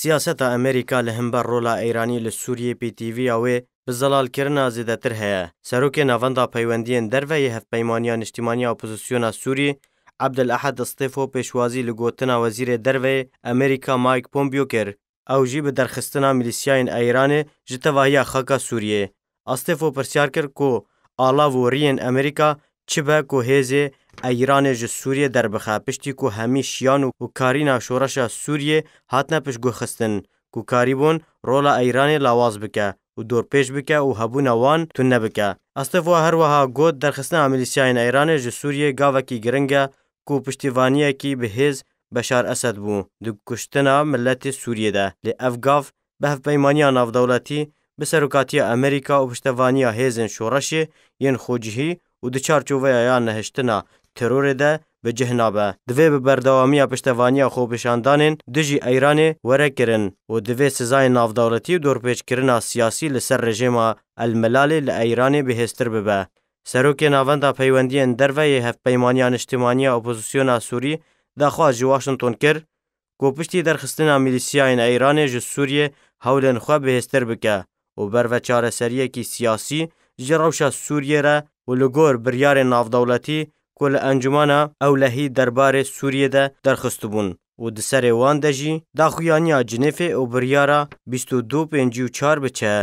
سیاسەتە ئەمریکا لە هەمبەر ڕۆلا ئەیرانی لە سووریە پیتیڤیا وێ بزەلالکردنا زیدەتر هەیە سەرۆکێ ناڤەندا پەیوەندیان دەرەیە هەفتپەیمانیا نیشتیمانی ئۆپۆزیسیۆنا سووری عبدل ئەحد دەستێفۆ پێشوازی لە گوتنا وەزیرێ دەرەوێ ئەمریکا مایک پۆمبیۆ کرد ئەو ژی بە دەرخستنا میلیسیین ئەیرانێ ji تەواهیا خەکە سووریێ ئەستێفۆ پرسیار کرد کۆ ئالاڤۆریەن ئەمریکا چ بە کۆهێزێ ایران ژ سوریه در بخاپشتي کو همي شیان او کارینا شورشا سوریه هاتنه پش ګوخستن کو کاریبون رولا ایران لاواز بکه او دور پیش بکه او هبونه وان تون نبکه استفوا هر وها ګوت درخصنه عملیسیان ایران ژ سوریه گاوکی ګرنګه کو پشتیوانیه کی بهز بشار اسد بو د کشتنا ملت سوریه ده ل افغاف به پیمانی ناو دولتی به سروکاتی امریکا او پشتیوانیه هیزن شورش ین خوجهی او د چارچوبه یا نهشتنا terorê de bicihnabe. Divê bi berdewamiya piştevaniya xwepêşandanên dijî Eyranê werekirin û divê sizayên navdawletî û dorpêçkirina siyasî li ser rejêma Elmelalê li Eyranê bihêztir bibe. Serokê navenda peywendiyên derveyê hevpeymaniya niştimaniya opozisyona Sûrî daxwaz ji Washington kir, ku piştî derxistina milîsiyayên Eyranê ji Sûriye hewlên xwe bihêztir bike û berve çareseriyekî siyasî ji rewşa Sûriye re û li gor biryarên navdawletî کو لە ئەنجومانە ئەولەهی دەربارێ سووریە دە دەرخستبوون و di serê wan de jî daxuyaniya Cinêfê û biryara bîst û du pêncî û çar biçe